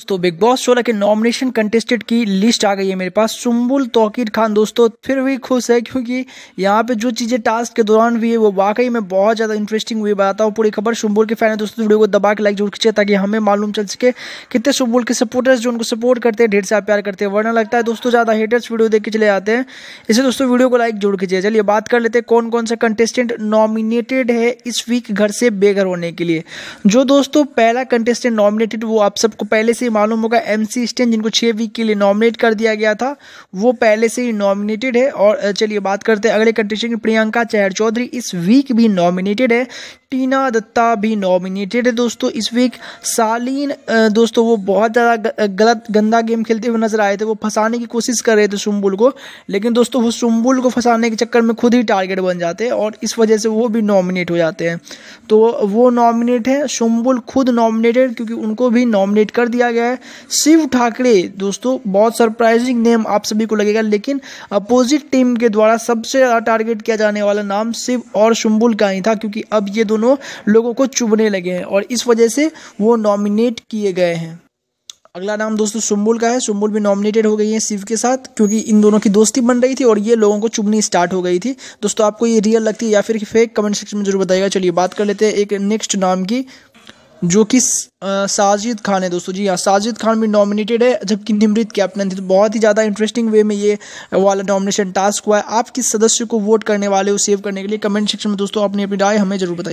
दोस्तों big Boss सोलह के नॉमिनेशन कंटेस्टेड की लिस्ट आ गई है मेरे पास सुम्बुल तोकीर खान दोस्तों फिर भी खुश है क्योंकि यहाँ पे जो चीज़ें टास्क के दौरान हुई है वो वाकई में बहुत ज़्यादा इंटरेस्टिंग हुई बताता हूँ पूरी खबर सुम्बुल के फैन है दोस्तों तो वीडियो को दबा के लाइक जरूर खींचे ताकि हमें मालूम चल सके कितने सुम्बुल के सपोर्टर्स जो उनको सपोर्ट करते हैं ढेर से प्यार करते हैं वर्णा लगता है दोस्तों ज़्यादा हेटर्स वीडियो देख के चले जाते हैं इसे दोस्तों वीडियो को लाइक जरूर खींचे चलिए बात कर लेते हैं कौन कौन सा कंटेस्टेंट नॉमिनेटेड है इस वीक घर से बेघर होने के लिए जो दोस्तों पहला कंटेस्टेंट नॉमिनेटेड वो आप सबको पहले से ही मालूम होगा एम सी स्टेन जिनको छः वीक के लिए नॉमिनेट कर दिया गया था वो पहले से ही नॉमिनेटेड है और चलिए बात करते हैं अगले कंटेस्टेंट प्रियंका चहर चौधरी इस वीक भी नॉमिनेटेड है टीना दत्ता भी नॉमिनेटेड है दोस्तों इस वीक सालीन दोस्तों वो बहुत ज़्यादा गलत गंदा गेम खेलते हुए नजर आए थे वो फंसाने की कोशिश कर रहे थे सुम्बुल को लेकिन दोस्तों वो सुम्बुल को फंसाने के चक्कर में खुद ही टारगेट बन जाते हैं और इस वजह से वो भी नॉमिनेट हो जाते हैं तो वो नॉमिनेट है सुम्बुल खुद नॉमिनेटेड क्योंकि उनको भी नॉमिनेट कर दिया गया गया है शिव ठाकरे दोस्तों बहुत सरप्राइजिंग नेम आप सभी को लगेगा लेकिन अपोजिट टीम के द्वारा सबसे ज़्यादा टारगेट किया जाने वाला नाम शिव और शुम्बुल का ही था क्योंकि अब ये दोनों लोगों को चुभने लगे हैं और इस वजह से वो नॉमिनेट किए गए हैं अगला नाम दोस्तों सुम्बुल का है सुम्बुल भी नॉमिनेटेड हो गई है शिव के साथ क्योंकि इन दोनों की दोस्ती बन रही थी और ये लोगों को चुभनी स्टार्ट हो गई थी दोस्तों आपको ये रियल लगती है या फिर फेक कमेंट सेक्शन में जरूर बताएगा चलिए बात कर लेते हैं एक नेक्स्ट नाम की जो कि साजिद खान है दोस्तों जी हाँ साजिद खान भी नॉमिनेटेड है जबकि निमृत कैप्टन थी तो बहुत ही ज़्यादा इंटरेस्टिंग वे में ये वाला नॉमिनेशन टास्क हुआ है आप किस सदस्य को वोट करने वाले हो सेव करने के लिए कमेंट सेक्शन में दोस्तों अपनी अपनी राय हमें जरूर बताइए